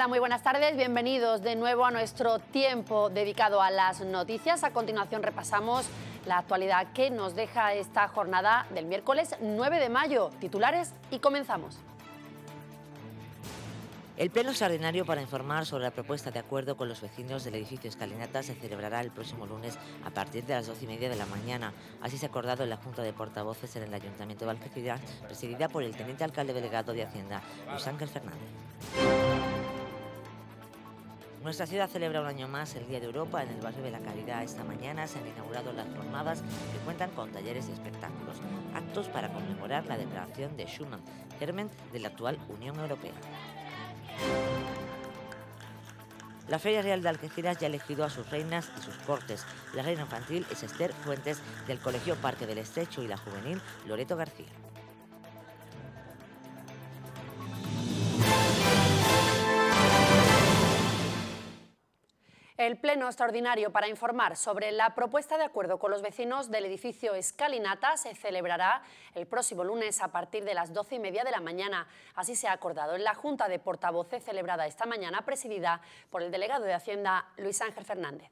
Hola, muy buenas tardes. Bienvenidos de nuevo a nuestro tiempo dedicado a las noticias. A continuación repasamos la actualidad que nos deja esta jornada del miércoles 9 de mayo. Titulares y comenzamos. El pleno extraordinario para informar sobre la propuesta de acuerdo con los vecinos del edificio Escalinata se celebrará el próximo lunes a partir de las 12 y media de la mañana. Así se ha acordado en la Junta de Portavoces en el Ayuntamiento de presidida por el teniente alcalde delegado de Hacienda, Luis Ángel Fernández. Nuestra ciudad celebra un año más el Día de Europa. En el barrio de la Caridad esta mañana se han inaugurado las jornadas que cuentan con talleres y espectáculos, actos para conmemorar la declaración de Schuman, germen de la actual Unión Europea. La Feria Real de Algeciras ya ha elegido a sus reinas y sus cortes. La reina infantil es Esther Fuentes del Colegio Parque del Estrecho y la juvenil Loreto García. El Pleno Extraordinario para informar sobre la propuesta de acuerdo con los vecinos del edificio Escalinata se celebrará el próximo lunes a partir de las doce y media de la mañana. Así se ha acordado en la Junta de Portavoces celebrada esta mañana, presidida por el delegado de Hacienda Luis Ángel Fernández.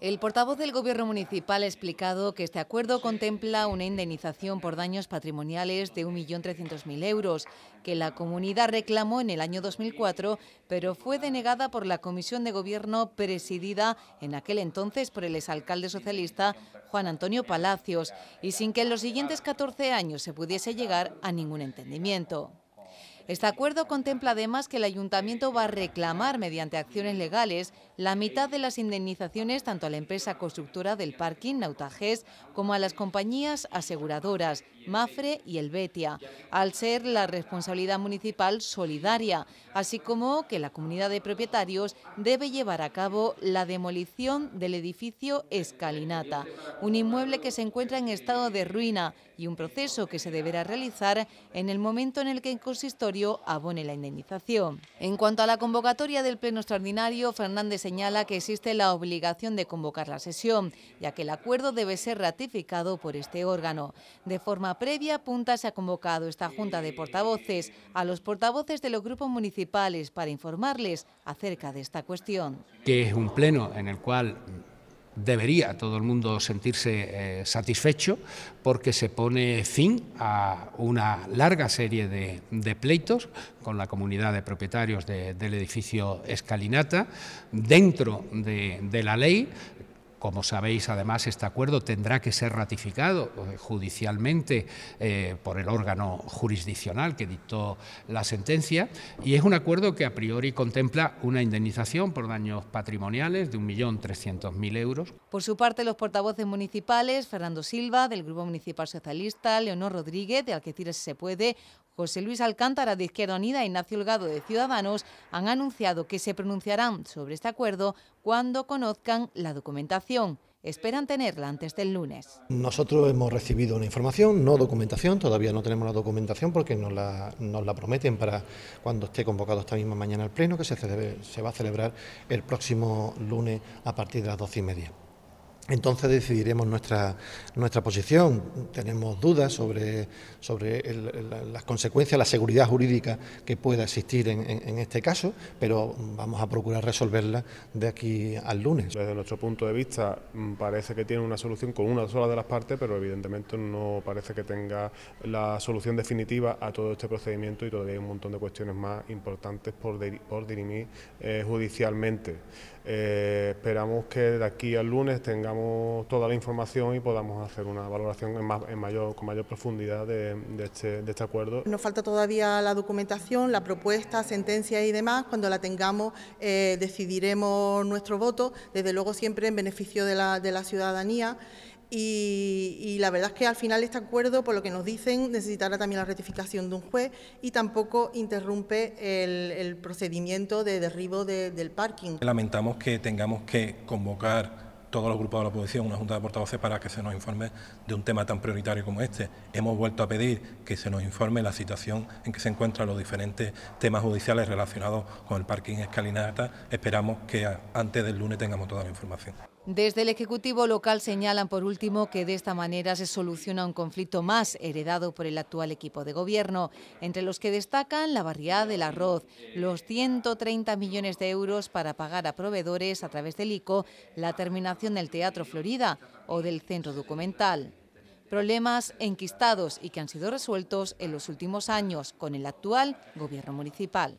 El portavoz del Gobierno Municipal ha explicado que este acuerdo contempla una indemnización por daños patrimoniales de 1.300.000 euros, que la comunidad reclamó en el año 2004, pero fue denegada por la Comisión de Gobierno presidida en aquel entonces por el exalcalde socialista Juan Antonio Palacios, y sin que en los siguientes 14 años se pudiese llegar a ningún entendimiento. Este acuerdo contempla además que el ayuntamiento va a reclamar mediante acciones legales la mitad de las indemnizaciones tanto a la empresa constructora del parking Nautages como a las compañías aseguradoras Mafre y Elvetia, al ser la responsabilidad municipal solidaria, así como que la comunidad de propietarios debe llevar a cabo la demolición del edificio Escalinata, un inmueble que se encuentra en estado de ruina y un proceso que se deberá realizar en el momento en el que el consistorio abone la indemnización. En cuanto a la convocatoria del Pleno Extraordinario, Fernández señala que existe la obligación de convocar la sesión, ya que el acuerdo debe ser ratificado por este órgano. De forma previa, punta se ha convocado esta Junta de Portavoces a los portavoces de los grupos municipales para informarles acerca de esta cuestión. Que es un pleno en el cual debería todo el mundo sentirse eh, satisfecho porque se pone fin a una larga serie de, pleitos con la comunidad de propietarios del edificio Escalinata dentro de la ley como sabéis, además, este acuerdo tendrá que ser ratificado eh, judicialmente eh, por el órgano jurisdiccional que dictó la sentencia y es un acuerdo que a priori contempla una indemnización por daños patrimoniales de 1.300.000 euros. Por su parte, los portavoces municipales, Fernando Silva, del Grupo Municipal Socialista, Leonor Rodríguez, de Algeciras Se Puede, José Luis Alcántara de Izquierda Unida y e Ignacio Holgado de Ciudadanos han anunciado que se pronunciarán sobre este acuerdo cuando conozcan la documentación esperan tenerla antes del lunes. Nosotros hemos recibido una información, no documentación, todavía no tenemos la documentación porque nos la, prometen para cuando esté convocado esta misma mañana el pleno que se, se va a celebrar el próximo lunes a partir de las doce y media. Entonces decidiremos nuestra, nuestra posición. Tenemos dudas sobre, sobre las consecuencias, la seguridad jurídica que pueda existir en, en, este caso, pero vamos a procurar resolverla de aquí al lunes. Desde nuestro punto de vista mm, parece que tiene una solución con una sola de las partes, pero evidentemente no parece que tenga la solución definitiva a todo este procedimiento y todavía hay un montón de cuestiones más importantes por, dirimir eh, judicialmente. Eh, esperamos que de aquí al lunes tengamos toda la información y podamos hacer una valoración en, mayor, con mayor profundidad este, de, este, acuerdo. Nos falta todavía la documentación, la propuesta, sentencia y demás. Cuando la tengamos eh, decidiremos nuestro voto, desde luego siempre en beneficio de la, ciudadanía. Y, la verdad es que al final este acuerdo, por lo que nos dicen, necesitará también la ratificación de un juez y tampoco interrumpe el, procedimiento de derribo del parking. Lamentamos que tengamos que convocar todos los grupos de la oposición una junta de portavoces para que se nos informe de un tema tan prioritario como este. Hemos vuelto a pedir que se nos informe la situación en que se encuentran los diferentes temas judiciales relacionados con el parking escalinata. Esperamos que antes del lunes tengamos toda la información. Desde el Ejecutivo local señalan, por último, que de esta manera se soluciona un conflicto más heredado por el actual equipo de gobierno, entre los que destacan la barriada del arroz, los 130 millones de euros para pagar a proveedores a través del ICO, la terminación del Teatro Florida o del Centro Documental. Problemas enquistados y que han sido resueltos en los últimos años con el actual gobierno municipal.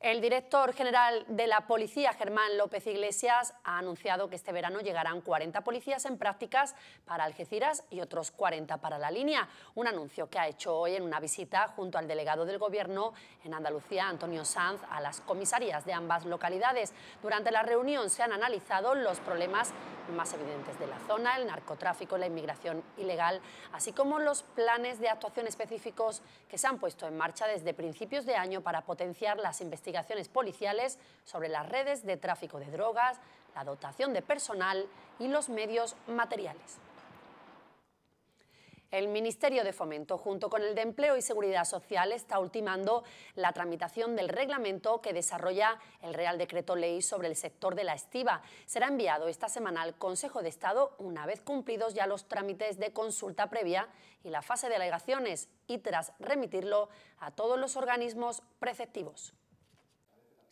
El director general de la policía, Germán López Iglesias, ha anunciado que este verano llegarán 40 policías en prácticas para Algeciras y otros 40 para la línea. Un anuncio que ha hecho hoy en una visita junto al delegado del Gobierno en Andalucía, Antonio Sanz, a las comisarías de ambas localidades. Durante la reunión se han analizado los problemas más evidentes de la zona, el narcotráfico, la inmigración ilegal, así como los planes de actuación específicos que se han puesto en marcha desde principios de año para potenciar las investigaciones investigaciones policiales sobre las redes de tráfico de drogas, la dotación de personal y los medios materiales. El Ministerio de Fomento, junto con el de Empleo y Seguridad Social, está ultimando la tramitación del reglamento que desarrolla el Real Decreto Ley sobre el sector de la estiva. Será enviado esta semana al Consejo de Estado una vez cumplidos ya los trámites de consulta previa y la fase de alegaciones y tras remitirlo a todos los organismos preceptivos.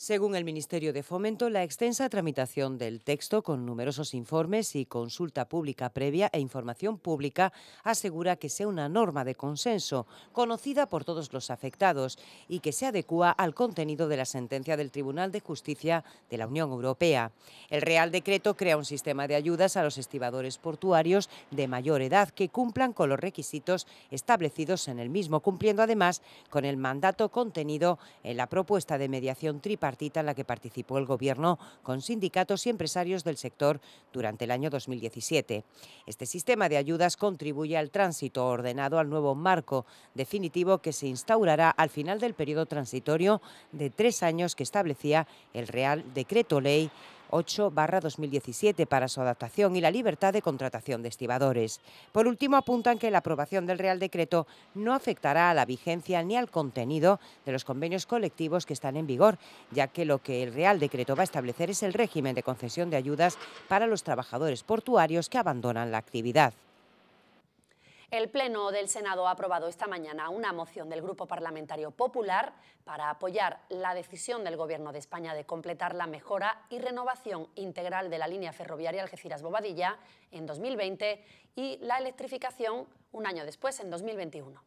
Según el Ministerio de Fomento, la extensa tramitación del texto, con numerosos informes y consulta pública previa e información pública, asegura que sea una norma de consenso, conocida por todos los afectados y que se adecua al contenido de la sentencia del Tribunal de Justicia de la Unión Europea. El Real Decreto crea un sistema de ayudas a los estibadores portuarios de mayor edad que cumplan con los requisitos establecidos en el mismo, cumpliendo además con el mandato contenido en la propuesta de mediación tripartita en la que participó el Gobierno con sindicatos y empresarios del sector durante el año 2017. Este sistema de ayudas contribuye al tránsito ordenado al nuevo marco definitivo que se instaurará al final del periodo transitorio de tres años que establecía el Real Decreto Ley 8-2017 para su adaptación y la libertad de contratación de estibadores. Por último, apuntan que la aprobación del Real Decreto no afectará a la vigencia ni al contenido de los convenios colectivos que están en vigor, ya que lo que el Real Decreto va a establecer es el régimen de concesión de ayudas para los trabajadores portuarios que abandonan la actividad. El Pleno del Senado ha aprobado esta mañana una moción del Grupo Parlamentario Popular para apoyar la decisión del Gobierno de España de completar la mejora y renovación integral de la línea ferroviaria Algeciras-Bobadilla en 2020 y la electrificación un año después, en 2021.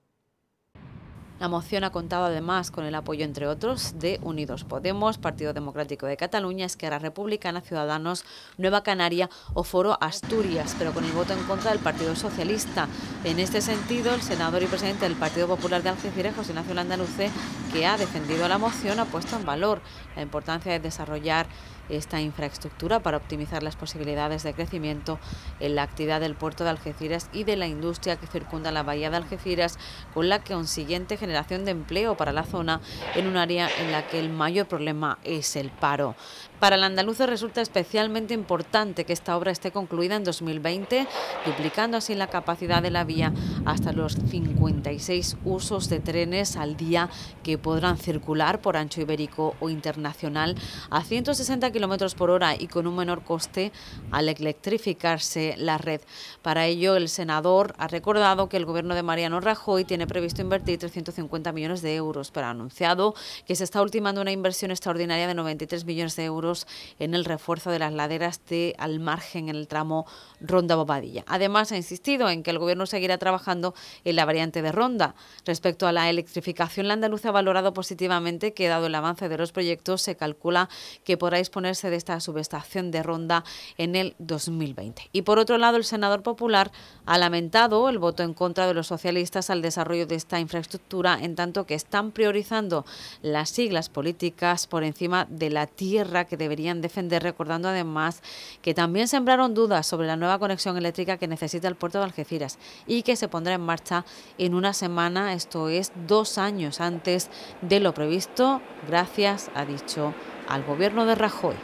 La moción ha contado además con el apoyo, entre otros, de Unidos Podemos, Partido Democrático de Cataluña, Esquerra Republicana, Ciudadanos, Nueva Canaria o Foro Asturias, pero con el voto en contra del Partido Socialista. En este sentido, el senador y presidente del Partido Popular de Algeciras, José Nacional andaluce que ha defendido la moción, ha puesto en valor la importancia de desarrollar esta infraestructura para optimizar las posibilidades de crecimiento en la actividad del puerto de Algeciras y de la industria que circunda la bahía de Algeciras, con la consiguiente generación de empleo para la zona en un área en la que el mayor problema es el paro. Para el andaluza resulta especialmente importante que esta obra esté concluida en 2020, duplicando así la capacidad de la vía hasta los 56 usos de trenes al día que podrán circular por ancho ibérico o internacional a 160 kilómetros kilómetros por hora y con un menor coste al electrificarse la red. Para ello, el senador ha recordado que el gobierno de Mariano Rajoy tiene previsto invertir 350 millones de euros, pero ha anunciado que se está ultimando una inversión extraordinaria de 93 millones de euros en el refuerzo de las laderas de al margen en el tramo Ronda Bobadilla. Además, ha insistido en que el gobierno seguirá trabajando en la variante de Ronda. Respecto a la electrificación, la andaluza ha valorado positivamente que, dado el avance de los proyectos, se calcula que podrá disponer de esta subestación de Ronda en el 2020. Y por otro lado, el senador popular ha lamentado el voto en contra de los socialistas al desarrollo de esta infraestructura, en tanto que están priorizando las siglas políticas por encima de la tierra que deberían defender, recordando además que también sembraron dudas sobre la nueva conexión eléctrica que necesita el puerto de Algeciras y que se pondrá en marcha en una semana, esto es dos años antes de lo previsto, gracias a dicho al gobierno de Rajoy.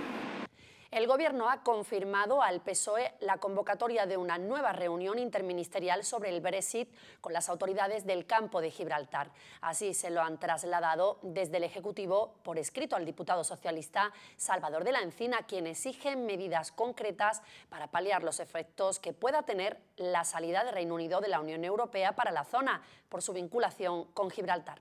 El Gobierno ha confirmado al PSOE la convocatoria de una nueva reunión interministerial sobre el Brexit con las autoridades del campo de Gibraltar. Así se lo han trasladado desde el Ejecutivo por escrito al diputado socialista Salvador de la Encina, quien exige medidas concretas para paliar los efectos que pueda tener la salida del Reino Unido de la Unión Europea para la zona por su vinculación con Gibraltar.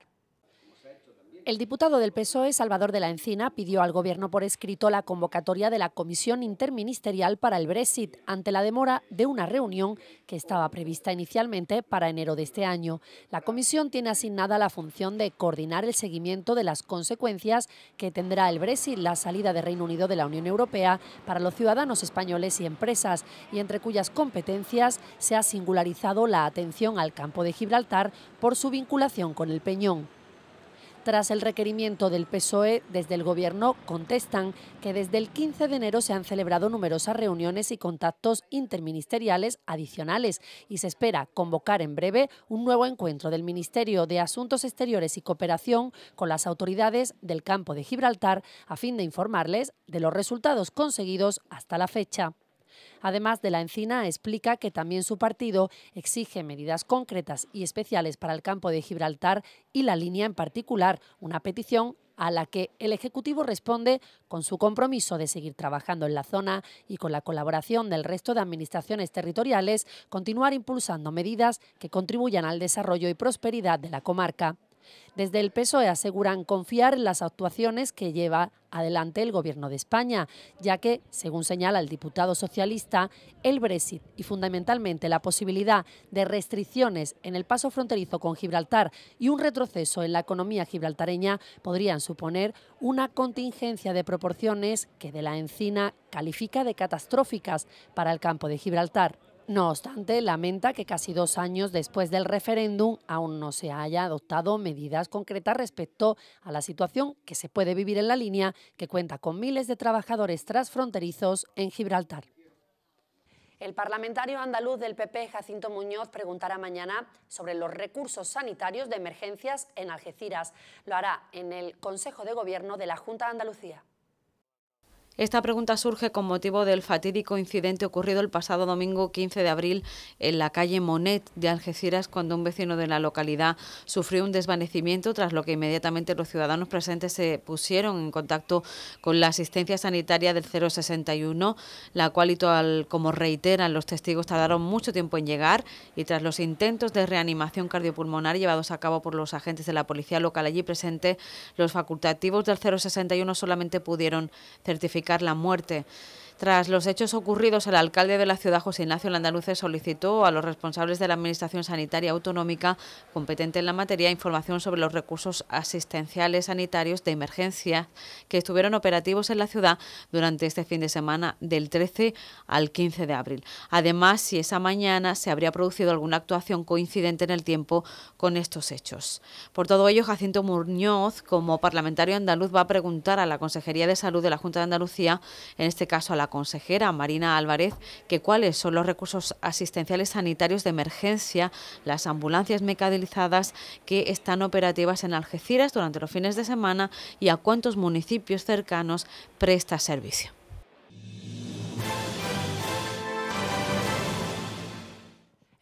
El diputado del PSOE, Salvador de la Encina, pidió al Gobierno por escrito la convocatoria de la Comisión Interministerial para el Brexit ante la demora de una reunión que estaba prevista inicialmente para enero de este año. La comisión tiene asignada la función de coordinar el seguimiento de las consecuencias que tendrá el Brexit, la salida de Reino Unido de la Unión Europea, para los ciudadanos españoles y empresas, y entre cuyas competencias se ha singularizado la atención al campo de Gibraltar por su vinculación con el Peñón. Tras el requerimiento del PSOE, desde el Gobierno contestan que desde el 15 de enero se han celebrado numerosas reuniones y contactos interministeriales adicionales y se espera convocar en breve un nuevo encuentro del Ministerio de Asuntos Exteriores y Cooperación con las autoridades del campo de Gibraltar a fin de informarles de los resultados conseguidos hasta la fecha. Además de la encina, explica que también su partido exige medidas concretas y especiales para el campo de Gibraltar y la línea en particular, una petición a la que el Ejecutivo responde con su compromiso de seguir trabajando en la zona y con la colaboración del resto de administraciones territoriales, continuar impulsando medidas que contribuyan al desarrollo y prosperidad de la comarca. Desde el PSOE aseguran confiar en las actuaciones que lleva adelante el Gobierno de España, ya que, según señala el diputado socialista, el Brexit y fundamentalmente la posibilidad de restricciones en el paso fronterizo con Gibraltar y un retroceso en la economía gibraltareña podrían suponer una contingencia de proporciones que de la encina califica de catastróficas para el campo de Gibraltar. No obstante, lamenta que casi dos años después del referéndum aún no se haya adoptado medidas concretas respecto a la situación que se puede vivir en la línea que cuenta con miles de trabajadores transfronterizos en Gibraltar. El parlamentario andaluz del PP, Jacinto Muñoz, preguntará mañana sobre los recursos sanitarios de emergencias en Algeciras. Lo hará en el Consejo de Gobierno de la Junta de Andalucía. Esta pregunta surge con motivo del fatídico incidente ocurrido el pasado domingo 15 de abril en la calle Monet de Algeciras cuando un vecino de la localidad sufrió un desvanecimiento tras lo que inmediatamente los ciudadanos presentes se pusieron en contacto con la asistencia sanitaria del 061, la cual y tal como reiteran los testigos tardaron mucho tiempo en llegar y tras los intentos de reanimación cardiopulmonar llevados a cabo por los agentes de la policía local allí presente, los facultativos del 061 solamente pudieron certificar Car la muerte tras los hechos ocurridos, el alcalde de la ciudad, José Ignacio Landaluce, solicitó a los responsables de la Administración Sanitaria Autonómica competente en la materia información sobre los recursos asistenciales sanitarios de emergencia que estuvieron operativos en la ciudad durante este fin de semana del 13 al 15 de abril. Además, si esa mañana se habría producido alguna actuación coincidente en el tiempo con estos hechos. Por todo ello, Jacinto Murñoz, como parlamentario andaluz, va a preguntar a la Consejería de Salud de la Junta de Andalucía, en este caso a la consejera Marina Álvarez que cuáles son los recursos asistenciales sanitarios de emergencia, las ambulancias mecanizadas que están operativas en Algeciras durante los fines de semana y a cuántos municipios cercanos presta servicio.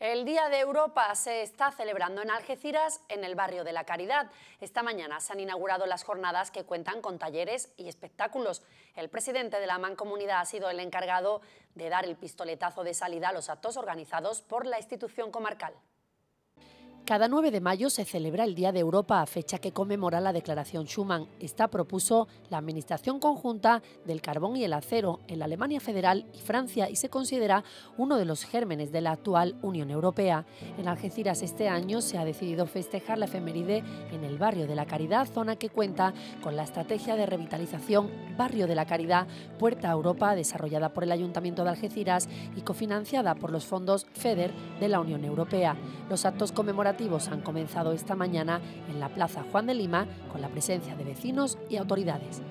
El Día de Europa se está celebrando en Algeciras, en el barrio de la Caridad. Esta mañana se han inaugurado las jornadas que cuentan con talleres y espectáculos. El presidente de la mancomunidad ha sido el encargado de dar el pistoletazo de salida a los actos organizados por la institución comarcal. Cada 9 de mayo se celebra el Día de Europa, fecha que conmemora la Declaración Schuman. Esta propuso la Administración Conjunta del Carbón y el Acero en la Alemania Federal y Francia y se considera uno de los gérmenes de la actual Unión Europea. En Algeciras este año se ha decidido festejar la efeméride en el barrio de la Caridad, zona que cuenta con la estrategia de revitalización Barrio de la Caridad, Puerta Europa, desarrollada por el Ayuntamiento de Algeciras y cofinanciada por los fondos FEDER de la Unión Europea. Los actos conmemorativos han comenzado esta mañana en la Plaza Juan de Lima con la presencia de vecinos y autoridades.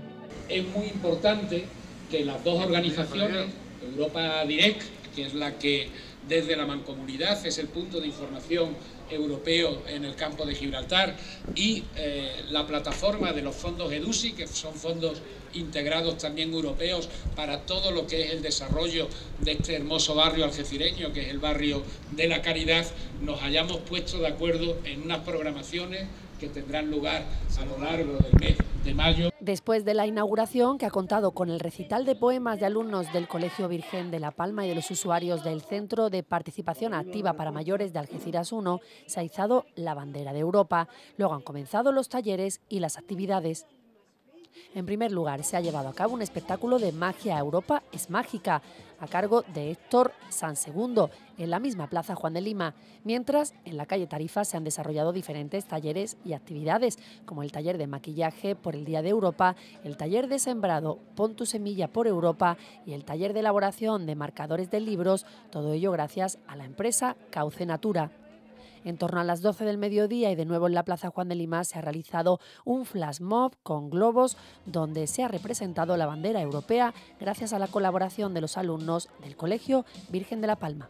Es muy importante que las dos organizaciones, Europa Direct, que es la que desde la mancomunidad es el punto de información europeo en el campo de Gibraltar y eh, la plataforma de los fondos EDUSI, que son fondos integrados también europeos para todo lo que es el desarrollo de este hermoso barrio algecireño, que es el barrio de la caridad, nos hayamos puesto de acuerdo en unas programaciones que tendrán lugar a lo largo del mes de mayo. Después de la inauguración, que ha contado con el recital de poemas de alumnos del Colegio Virgen de La Palma y de los usuarios del Centro de Participación Activa para Mayores de Algeciras 1, se ha izado la bandera de Europa. Luego han comenzado los talleres y las actividades. En primer lugar, se ha llevado a cabo un espectáculo de magia Europa es mágica, a cargo de Héctor San Segundo, en la misma Plaza Juan de Lima, mientras en la calle Tarifa se han desarrollado diferentes talleres y actividades, como el taller de maquillaje por el Día de Europa, el taller de sembrado Pon tu semilla por Europa y el taller de elaboración de marcadores de libros, todo ello gracias a la empresa Cauce Natura. En torno a las 12 del mediodía y de nuevo en la Plaza Juan de Lima se ha realizado un flash mob con globos donde se ha representado la bandera europea gracias a la colaboración de los alumnos del Colegio Virgen de la Palma.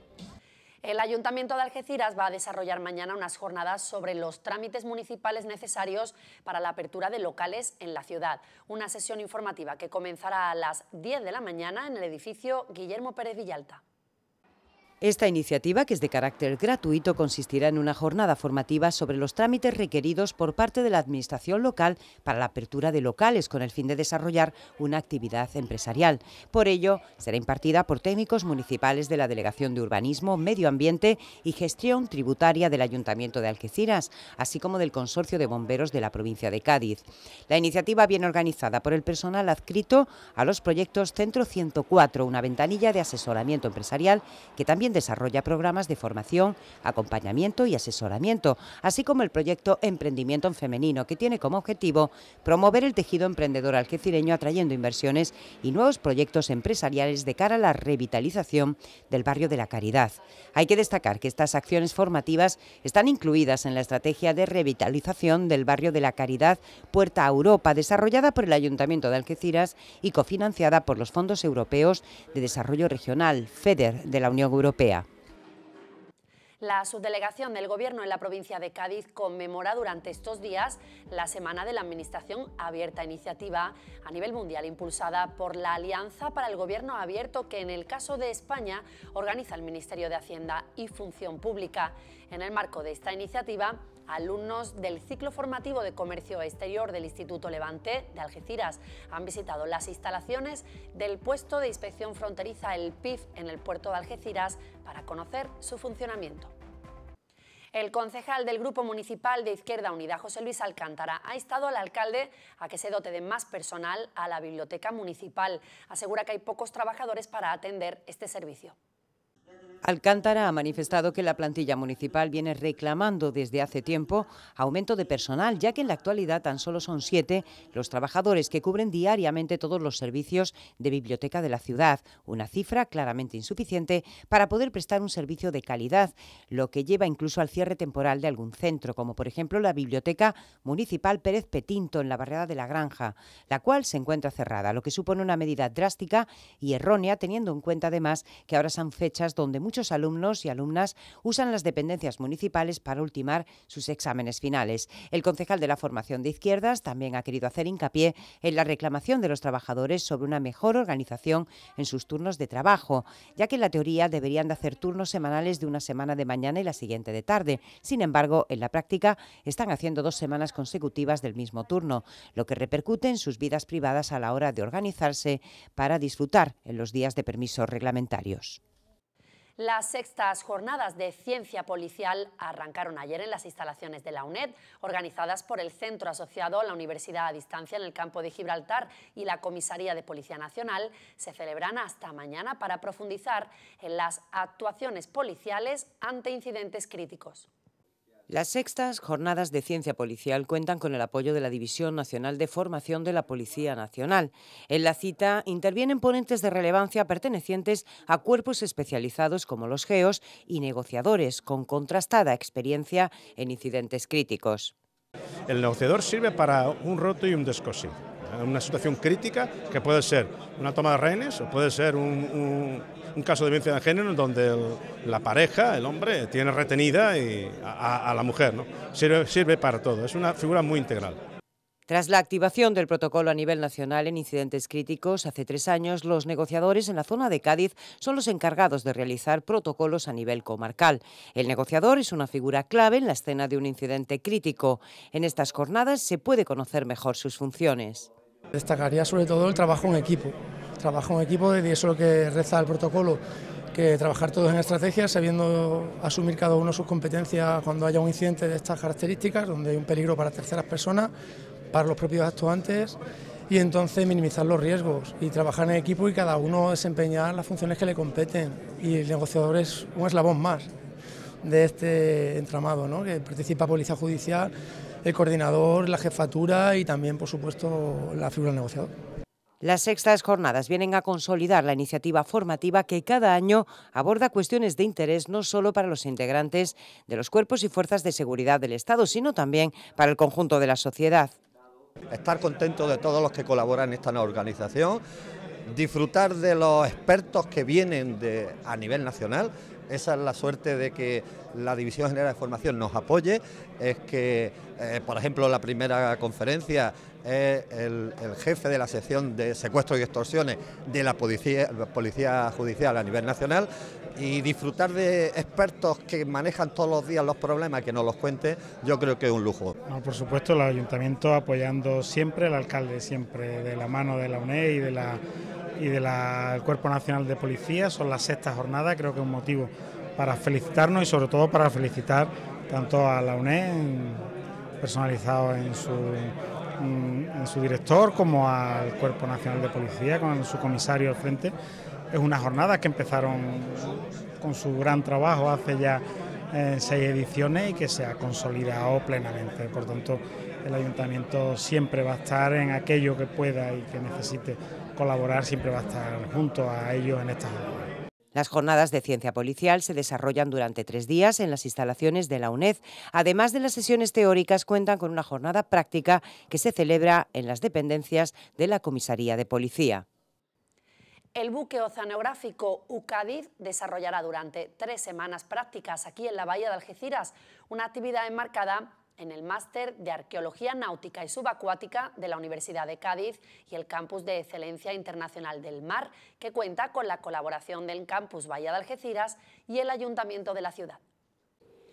El Ayuntamiento de Algeciras va a desarrollar mañana unas jornadas sobre los trámites municipales necesarios para la apertura de locales en la ciudad. Una sesión informativa que comenzará a las 10 de la mañana en el edificio Guillermo Pérez Villalta. Esta iniciativa, que es de carácter gratuito, consistirá en una jornada formativa sobre los trámites requeridos por parte de la Administración local para la apertura de locales con el fin de desarrollar una actividad empresarial. Por ello, será impartida por técnicos municipales de la Delegación de Urbanismo, Medio Ambiente y Gestión Tributaria del Ayuntamiento de Algeciras, así como del Consorcio de Bomberos de la provincia de Cádiz. La iniciativa viene organizada por el personal adscrito a los proyectos Centro 104, una ventanilla de asesoramiento empresarial que también desarrolla programas de formación, acompañamiento y asesoramiento, así como el proyecto Emprendimiento en Femenino, que tiene como objetivo promover el tejido emprendedor algecireño atrayendo inversiones y nuevos proyectos empresariales de cara a la revitalización del barrio de la Caridad. Hay que destacar que estas acciones formativas están incluidas en la estrategia de revitalización del barrio de la Caridad Puerta a Europa, desarrollada por el Ayuntamiento de Algeciras y cofinanciada por los fondos europeos de desarrollo regional, FEDER, de la Unión Europea la subdelegación del Gobierno en la provincia de Cádiz conmemora durante estos días la Semana de la Administración Abierta, iniciativa a nivel mundial impulsada por la Alianza para el Gobierno Abierto que en el caso de España organiza el Ministerio de Hacienda y Función Pública. En el marco de esta iniciativa, alumnos del ciclo formativo de Comercio Exterior del Instituto Levante de Algeciras. Han visitado las instalaciones del puesto de inspección fronteriza, el PIF, en el puerto de Algeciras para conocer su funcionamiento. El concejal del Grupo Municipal de Izquierda Unida, José Luis Alcántara, ha instado al alcalde a que se dote de más personal a la biblioteca municipal. Asegura que hay pocos trabajadores para atender este servicio. Alcántara ha manifestado que la plantilla municipal viene reclamando desde hace tiempo aumento de personal, ya que en la actualidad tan solo son siete los trabajadores que cubren diariamente todos los servicios de biblioteca de la ciudad, una cifra claramente insuficiente para poder prestar un servicio de calidad, lo que lleva incluso al cierre temporal de algún centro, como por ejemplo la Biblioteca Municipal Pérez Petinto en la barriada de la Granja, la cual se encuentra cerrada, lo que supone una medida drástica y errónea, teniendo en cuenta además que ahora son fechas donde muchos alumnos y alumnas usan las dependencias municipales para ultimar sus exámenes finales. El concejal de la formación de izquierdas también ha querido hacer hincapié en la reclamación de los trabajadores sobre una mejor organización en sus turnos de trabajo, ya que en la teoría deberían de hacer turnos semanales de una semana de mañana y la siguiente de tarde. Sin embargo, en la práctica están haciendo dos semanas consecutivas del mismo turno, lo que repercute en sus vidas privadas a la hora de organizarse para disfrutar en los días de permisos reglamentarios. Las sextas jornadas de ciencia policial arrancaron ayer en las instalaciones de la UNED, organizadas por el centro asociado a la Universidad a Distancia en el campo de Gibraltar y la Comisaría de Policía Nacional. Se celebran hasta mañana para profundizar en las actuaciones policiales ante incidentes críticos. Las sextas jornadas de ciencia policial cuentan con el apoyo de la División Nacional de Formación de la Policía Nacional. En la cita intervienen ponentes de relevancia pertenecientes a cuerpos especializados como los GEOS y negociadores con contrastada experiencia en incidentes críticos. El negociador sirve para un roto y un descosido en una situación crítica que puede ser una toma de rehenes o puede ser un, caso de violencia de género donde la pareja, el hombre, tiene retenida a, la mujer. ¿no? Sirve, sirve para todo, es una figura muy integral. Tras la activación del protocolo a nivel nacional en incidentes críticos, hace tres años los negociadores en la zona de Cádiz son los encargados de realizar protocolos a nivel comarcal. El negociador es una figura clave en la escena de un incidente crítico. En estas jornadas se puede conocer mejor sus funciones. Destacaría sobre todo el trabajo en equipo, trabajo en equipo y eso es lo que reza el protocolo, que trabajar todos en estrategia, sabiendo asumir cada uno sus competencias cuando haya un incidente de estas características, donde hay un peligro para terceras personas, para los propios actuantes y entonces minimizar los riesgos y trabajar en equipo y cada uno desempeñar las funciones que le competen. Y el negociador es un eslabón más de este entramado, que participa Policía Judicial, el coordinador, la jefatura y también, por supuesto, la figura del negociador. Las sextas jornadas vienen a consolidar la iniciativa formativa que cada año aborda cuestiones de interés no solo para los integrantes de los cuerpos y fuerzas de seguridad del Estado, sino también para el conjunto de la sociedad. Estar contento de todos los que colaboran en esta organización, disfrutar de los expertos que vienen a nivel nacional, esa es la suerte de que la División General de Formación nos apoye, es que, eh, por ejemplo, la primera conferencia es el, jefe de la sección de secuestros y extorsiones de la policía, policía Judicial a nivel nacional y disfrutar de expertos que manejan todos los días los problemas, que nos los cuente, yo creo que es un lujo. por supuesto, el ayuntamiento apoyando siempre, el alcalde siempre, de la mano de la UNED y de la y del Cuerpo Nacional de Policía. Son las sexta jornada, creo que es un motivo para felicitarnos y sobre todo para felicitar tanto a la UNED, personalizado en su, mm, en su director, como al Cuerpo Nacional de Policía, con su comisario al frente. Es una jornada que empezaron con su gran trabajo hace ya eh, seis ediciones y que se ha consolidado plenamente. Por tanto, el ayuntamiento siempre va a estar en aquello que pueda y que necesite colaborar siempre va a estar junto a ellos en estas jornadas. Las jornadas de ciencia policial se desarrollan durante tres días en las instalaciones de la UNED. Además de las sesiones teóricas, cuentan con una jornada práctica que se celebra en las dependencias de la Comisaría de Policía. El buque oceanográfico UCADID desarrollará durante tres semanas prácticas aquí en la Bahía de Algeciras una actividad enmarcada en el Máster de Arqueología Náutica y Subacuática de la Universidad de Cádiz y el Campus de Excelencia Internacional del Mar, que cuenta con la colaboración del Campus Bahía de Algeciras y el Ayuntamiento de la ciudad.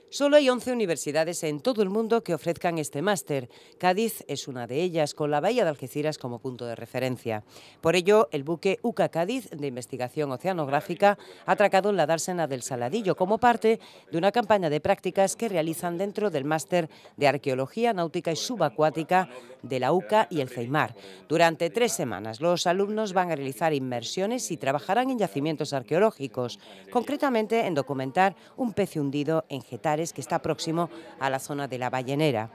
Solo hay 11 universidades en todo el mundo que ofrezcan este máster. Cádiz es una de ellas, con la bahía de Algeciras como punto de referencia. Por ello, el buque UCA Cádiz de investigación oceanográfica ha atracado en la dársena del Saladillo como parte de una campaña de prácticas que realizan dentro del máster de arqueología náutica y subacuática de la UCA y el CEIMAR. Durante tres semanas, los alumnos van a realizar inmersiones y trabajarán en yacimientos arqueológicos, concretamente en documentar un pez hundido en Getaria que está próximo a la zona de la Ballenera.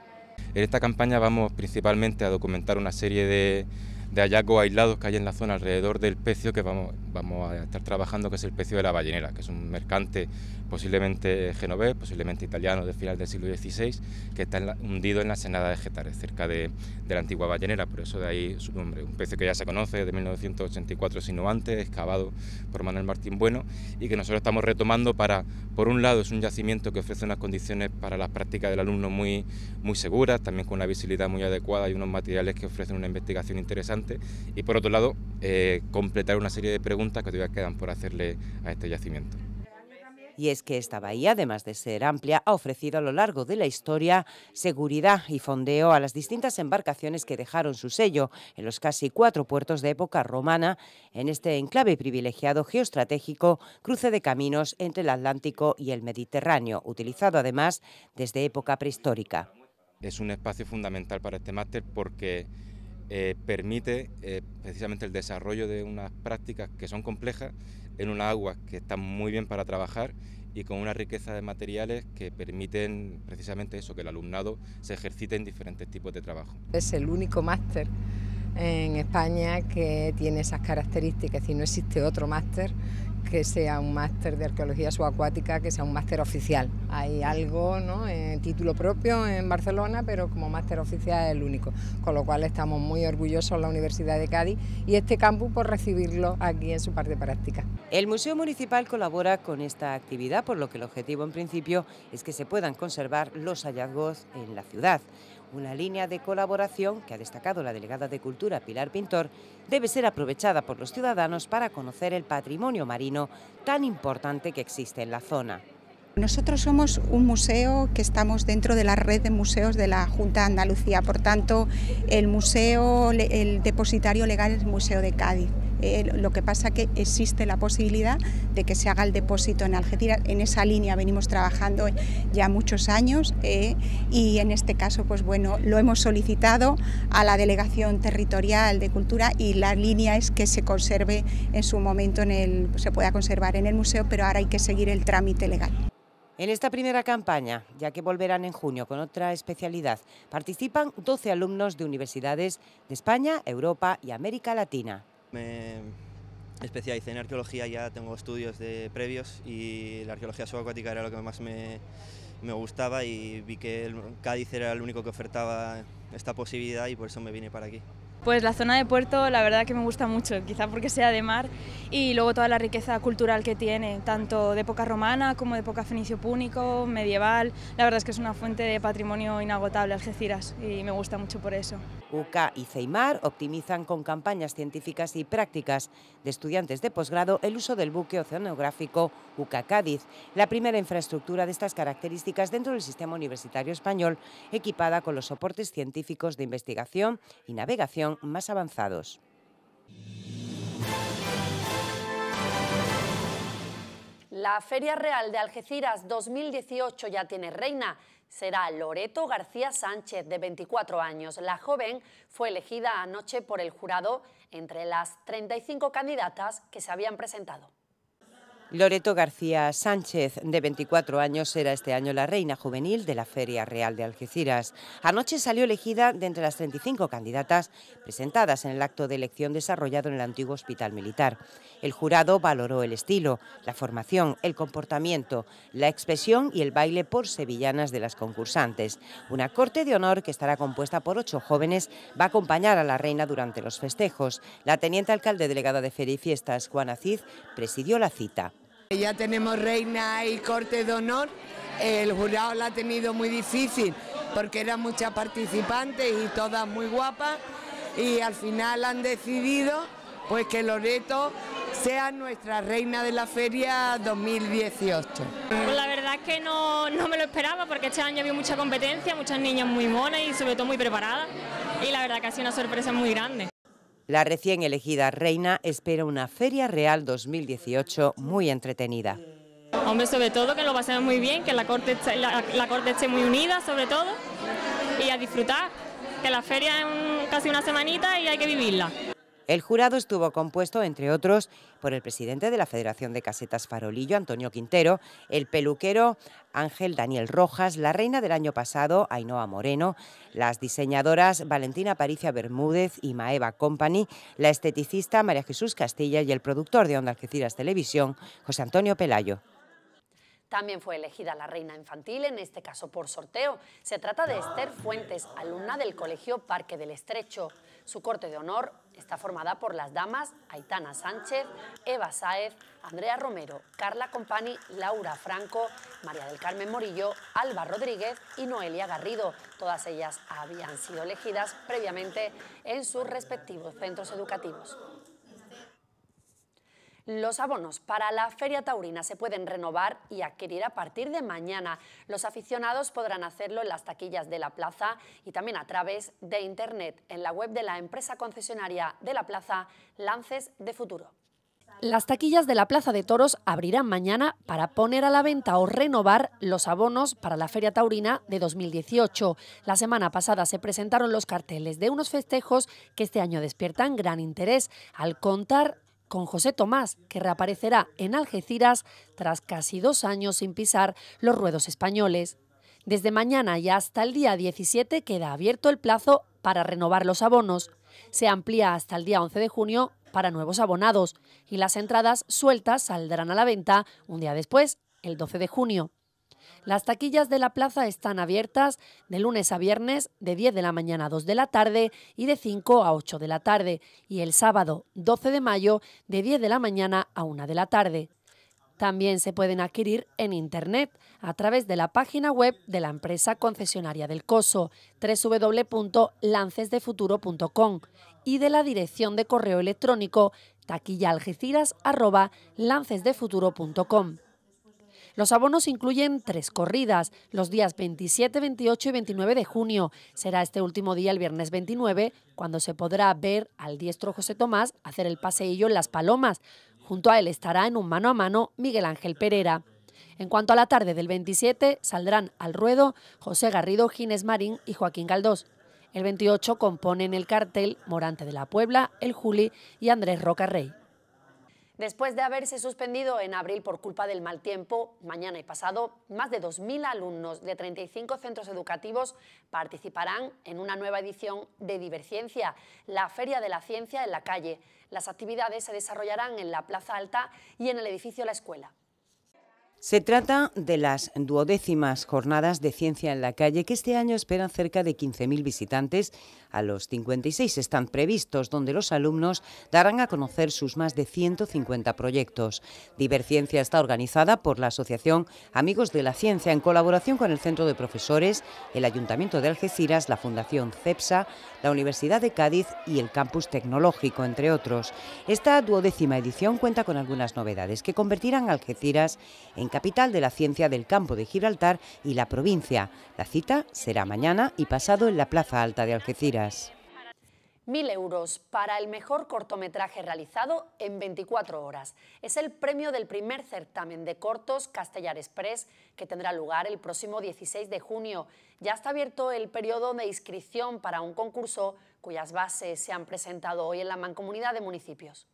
En esta campaña vamos principalmente a documentar una serie de, hallazgos aislados que hay en la zona alrededor del pecio que vamos, a estar trabajando, que es el pecio de la ballenera, que es un mercante posiblemente genovés, posiblemente italiano de final del siglo XVI, que está hundido en la senada de Getares, cerca de, la antigua ballenera, por eso de ahí su nombre. Un pecio que ya se conoce de 1984, sino antes, excavado por Manuel Martín Bueno, y que nosotros estamos retomando para por un lado, es un yacimiento que ofrece unas condiciones para las prácticas del alumno muy, muy seguras, también con una visibilidad muy adecuada y unos materiales que ofrecen una investigación interesante. Y por otro lado, eh, completar una serie de preguntas que todavía quedan por hacerle a este yacimiento. Y es que esta bahía, además de ser amplia, ha ofrecido a lo largo de la historia seguridad y fondeo a las distintas embarcaciones que dejaron su sello en los casi cuatro puertos de época romana, en este enclave privilegiado geoestratégico, cruce de caminos entre el Atlántico y el Mediterráneo, utilizado además desde época prehistórica. Es un espacio fundamental para este máster porque eh, permite eh, precisamente el desarrollo de unas prácticas que son complejas en unas aguas que están muy bien para trabajar y con una riqueza de materiales que permiten precisamente eso, que el alumnado se ejercite en diferentes tipos de trabajo. Es el único máster en España que tiene esas características y no existe otro máster que sea un máster de arqueología subacuática, que sea un máster oficial. Hay algo, ¿no? En eh, título propio en Barcelona, pero como máster oficial es el único. Con lo cual estamos muy orgullosos en la Universidad de Cádiz y este campus por recibirlo aquí en su parte práctica. El Museo Municipal colabora con esta actividad, por lo que el objetivo en principio es que se puedan conservar los hallazgos en la ciudad. Una línea de colaboración que ha destacado la delegada de Cultura Pilar Pintor debe ser aprovechada por los ciudadanos para conocer el patrimonio marino tan importante que existe en la zona. Nosotros somos un museo que estamos dentro de la red de museos de la Junta de Andalucía, por tanto el museo, el depositario legal es el Museo de Cádiz. Eh, lo que pasa es que existe la posibilidad de que se haga el depósito en Algeciras. En esa línea venimos trabajando ya muchos años eh, y en este caso, pues bueno, lo hemos solicitado a la Delegación Territorial de Cultura y la línea es que se conserve en su momento en el, se pueda conservar en el museo, pero ahora hay que seguir el trámite legal. En esta primera campaña, ya que volverán en junio con otra especialidad, participan 12 alumnos de universidades de España, Europa y América Latina. Me especialicé en arqueología, ya tengo estudios de previos y la arqueología subacuática era lo que más me, me gustaba y vi que el Cádiz era el único que ofertaba esta posibilidad y por eso me vine para aquí. Pues la zona de Puerto la verdad que me gusta mucho, quizá porque sea de mar y luego toda la riqueza cultural que tiene, tanto de época romana como de época fenicio-púnico, medieval. La verdad es que es una fuente de patrimonio inagotable Algeciras y me gusta mucho por eso. UCA y Ceimar optimizan con campañas científicas y prácticas de estudiantes de posgrado el uso del buque oceanográfico UCA Cádiz, la primera infraestructura de estas características dentro del sistema universitario español, equipada con los soportes científicos de investigación y navegación más avanzados. La Feria Real de Algeciras 2018 ya tiene reina. Será Loreto García Sánchez, de 24 años. La joven fue elegida anoche por el jurado entre las 35 candidatas que se habían presentado. Loreto García Sánchez, de 24 años, será este año la reina juvenil de la Feria Real de Algeciras. Anoche salió elegida de entre las 35 candidatas presentadas en el acto de elección desarrollado en el antiguo Hospital Militar. El jurado valoró el estilo, la formación, el comportamiento, la expresión y el baile por sevillanas de las concursantes. Una corte de honor que estará compuesta por ocho jóvenes va a acompañar a la reina durante los festejos. La teniente alcalde delegada de Feria y Fiestas, Juana Cid, presidió la cita. Ya tenemos reina y corte de honor, el jurado la ha tenido muy difícil porque eran muchas participantes y todas muy guapas y al final han decidido pues que Loreto sea nuestra reina de la feria 2018. Pues la verdad es que no, no me lo esperaba porque este año había mucha competencia, muchas niñas muy monas y sobre todo muy preparadas y la verdad que ha sido una sorpresa muy grande. La recién elegida reina espera una Feria Real 2018 muy entretenida. Hombre, sobre todo que lo pasemos muy bien, que la corte, la, esté muy unida, sobre todo, y a disfrutar, que la feria es casi una semanita y hay que vivirla. El jurado estuvo compuesto, entre otros, por el presidente de la Federación de Casetas Farolillo, Antonio Quintero, el peluquero Ángel Daniel Rojas, la reina del año pasado, Ainhoa Moreno, las diseñadoras Valentina Paricia Bermúdez y Maeva Company, la esteticista María Jesús Castilla y el productor de Onda Algeciras Televisión, José Antonio Pelayo. También fue elegida la reina infantil, en este caso por sorteo. Se trata de Esther Fuentes, alumna del Colegio Parque del Estrecho. Su corte de honor está formada por las damas Aitana Sánchez, Eva Sáez, Andrea Romero, Carla Compani, Laura Franco, María del Carmen Morillo, Alba Rodríguez y Noelia Garrido. Todas ellas habían sido elegidas previamente en sus respectivos centros educativos. Los abonos para la Feria Taurina se pueden renovar y adquirir a partir de mañana. Los aficionados podrán hacerlo en las taquillas de la plaza y también a través de Internet en la web de la empresa concesionaria de la plaza Lances de Futuro. Las taquillas de la Plaza de Toros abrirán mañana para poner a la venta o renovar los abonos para la Feria Taurina de 2018. La semana pasada se presentaron los carteles de unos festejos que este año despiertan gran interés al contar con José Tomás, que reaparecerá en Algeciras tras casi dos años sin pisar los ruedos españoles. Desde mañana y hasta el día 17 queda abierto el plazo para renovar los abonos. Se amplía hasta el día 11 de junio para nuevos abonados y las entradas sueltas saldrán a la venta un día después, el 12 de junio. Las taquillas de la plaza están abiertas de lunes a viernes de 10 de la mañana a 2 de la tarde y de 5 a 8 de la tarde y el sábado 12 de mayo de 10 de la mañana a 1 de la tarde. También se pueden adquirir en Internet a través de la página web de la empresa concesionaria del COSO, www.lancesdefuturo.com y de la dirección de correo electrónico taquillaalgeciras.lancesdefuturo.com. Los abonos incluyen tres corridas, los días 27, 28 y 29 de junio. Será este último día, el viernes 29, cuando se podrá ver al diestro José Tomás hacer el paseillo en Las Palomas. Junto a él estará en un mano a mano Miguel Ángel Pereira. En cuanto a la tarde del 27, saldrán al ruedo José Garrido, Gines Marín y Joaquín Galdós. El 28 componen el cartel Morante de la Puebla, El Juli y Andrés Rocarrey. Después de haberse suspendido en abril por culpa del mal tiempo, mañana y pasado, más de 2.000 alumnos de 35 centros educativos participarán en una nueva edición de Diverciencia, la Feria de la Ciencia en la calle. Las actividades se desarrollarán en la Plaza Alta y en el edificio La Escuela. Se trata de las duodécimas jornadas de ciencia en la calle que este año esperan cerca de 15.000 visitantes a los 56 están previstos, donde los alumnos darán a conocer sus más de 150 proyectos. Diverciencia está organizada por la Asociación Amigos de la Ciencia en colaboración con el Centro de Profesores, el Ayuntamiento de Algeciras, la Fundación CEPSA, la Universidad de Cádiz y el Campus Tecnológico, entre otros. Esta duodécima edición cuenta con algunas novedades que convertirán Algeciras en capital de la ciencia del campo de Gibraltar y la provincia. La cita será mañana y pasado en la Plaza Alta de Algeciras. Mil euros para el mejor cortometraje realizado en 24 horas. Es el premio del primer certamen de cortos Castellar Express que tendrá lugar el próximo 16 de junio. Ya está abierto el periodo de inscripción para un concurso cuyas bases se han presentado hoy en la Mancomunidad de Municipios.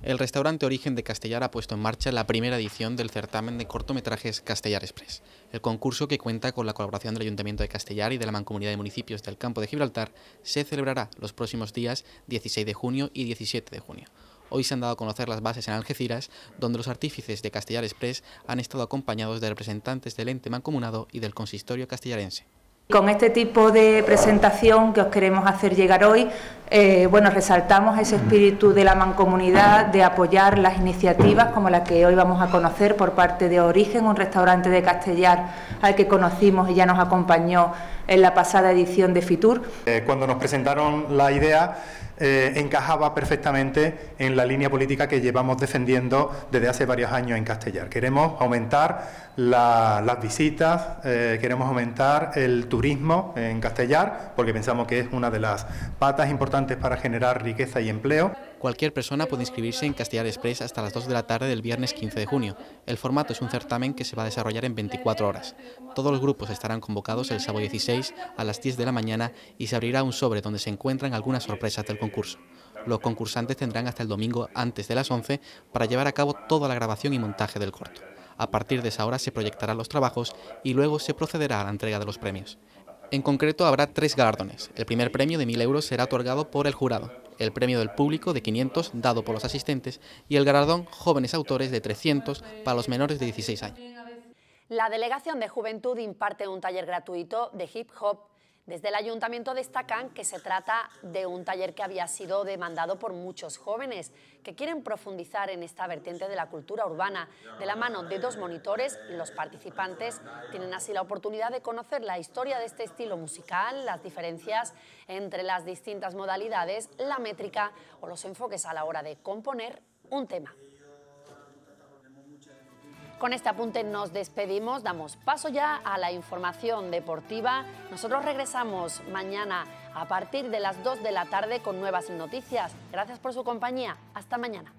El restaurante Origen de Castellar ha puesto en marcha la primera edición del certamen de cortometrajes Castellar Express, el concurso que cuenta con la colaboración del Ayuntamiento de Castellar y de la Mancomunidad de Municipios del Campo de Gibraltar, se celebrará los próximos días 16 de junio y 17 de junio. Hoy se han dado a conocer las bases en Algeciras, donde los artífices de Castellar Express han estado acompañados de representantes del ente mancomunado y del consistorio castellarense. Con este tipo de presentación que os queremos hacer llegar hoy, eh, bueno, resaltamos ese espíritu de la mancomunidad, de apoyar las iniciativas como la que hoy vamos a conocer por parte de Origen, un restaurante de Castellar al que conocimos y ya nos acompañó en la pasada edición de FITUR. Eh, cuando nos presentaron la idea, eh, encajaba perfectamente en la línea política que llevamos defendiendo desde hace varios años en Castellar. Queremos aumentar las visitas, eh, queremos aumentar el turismo en Castellar, porque pensamos que es una de las patas importantes para generar riqueza y empleo. Cualquier persona puede inscribirse en Castellar Express hasta las 2 de la tarde del viernes 15 de junio. El formato es un certamen que se va a desarrollar en 24 horas. Todos los grupos estarán convocados el sábado 16 a las 10 de la mañana y se abrirá un sobre donde se encuentran algunas sorpresas del concurso. Los concursantes tendrán hasta el domingo antes de las 11 para llevar a cabo toda la grabación y montaje del corto. A partir de esa hora se proyectarán los trabajos y luego se procederá a la entrega de los premios. En concreto habrá tres galardones. El primer premio de 1.000 euros será otorgado por el jurado, el premio del público de 500 dado por los asistentes y el galardón Jóvenes Autores de 300 para los menores de 16 años. La Delegación de Juventud imparte un taller gratuito de hip hop desde el ayuntamiento destacan que se trata de un taller que había sido demandado por muchos jóvenes que quieren profundizar en esta vertiente de la cultura urbana. De la mano de dos monitores, los participantes tienen así la oportunidad de conocer la historia de este estilo musical, las diferencias entre las distintas modalidades, la métrica o los enfoques a la hora de componer un tema. Con este apunte nos despedimos, damos paso ya a la información deportiva. Nosotros regresamos mañana a partir de las 2 de la tarde con nuevas noticias. Gracias por su compañía. Hasta mañana.